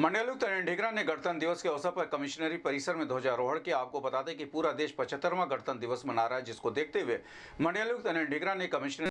मंडलायुक्त अरण ढेगरा ने गणतंत्र दिवस के अवसर पर कमिश्नरी परिसर में ध्वजारोहण किया आपको बता दें कि पूरा देश पचहत्तरवां गणतंत्र दिवस मना रहा है जिसको देखते हुए मंडलायुक्त अरण ढीगरा ने कमिश्नर